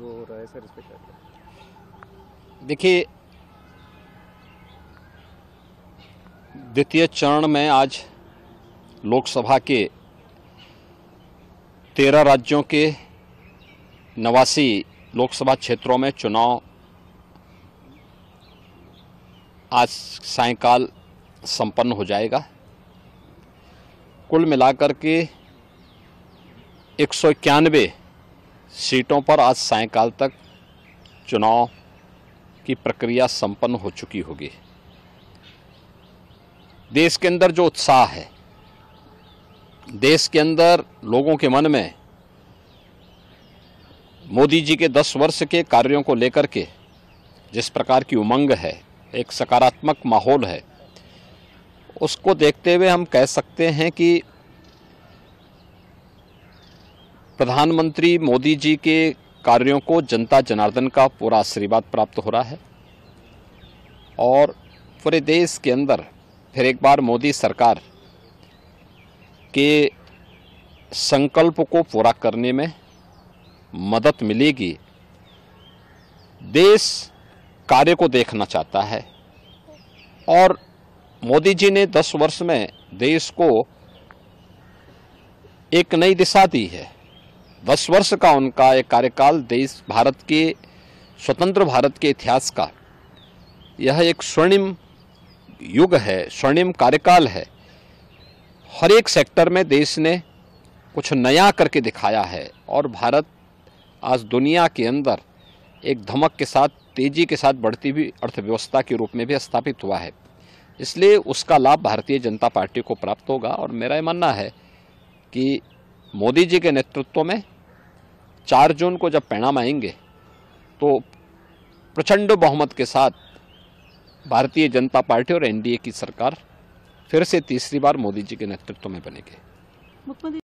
हो रहा है सर इस पर देखिए द्वितीय चरण में आज लोकसभा के तेरह राज्यों के नवासी लोकसभा क्षेत्रों में चुनाव आज सायकाल संपन्न हो जाएगा कुल मिलाकर के एक सौ इक्यानवे सीटों पर आज सायकाल तक चुनाव की प्रक्रिया संपन्न हो चुकी होगी देश के अंदर जो उत्साह है देश के अंदर लोगों के मन में मोदी जी के 10 वर्ष के कार्यों को लेकर के जिस प्रकार की उमंग है एक सकारात्मक माहौल है उसको देखते हुए हम कह सकते हैं कि प्रधानमंत्री मोदी जी के कार्यों को जनता जनार्दन का पूरा आशीर्वाद प्राप्त हो रहा है और पूरे देश के अंदर फिर एक बार मोदी सरकार के संकल्प को पूरा करने में मदद मिलेगी देश कार्य को देखना चाहता है और मोदी जी ने 10 वर्ष में देश को एक नई दिशा दी है दस वर्ष का उनका एक कार्यकाल देश भारत के स्वतंत्र भारत के इतिहास का यह एक स्वर्णिम युग है स्वर्णिम कार्यकाल है हर एक सेक्टर में देश ने कुछ नया करके दिखाया है और भारत आज दुनिया के अंदर एक धमक के साथ तेजी के साथ बढ़ती हुई अर्थव्यवस्था के रूप में भी स्थापित हुआ है इसलिए उसका लाभ भारतीय जनता पार्टी को प्राप्त होगा और मेरा ये मानना है कि मोदी जी के नेतृत्व में चार जून को जब परिणाम आएंगे तो प्रचंड बहुमत के साथ भारतीय जनता पार्टी और एनडीए की सरकार फिर से तीसरी बार मोदी जी के नेतृत्व में बनेगी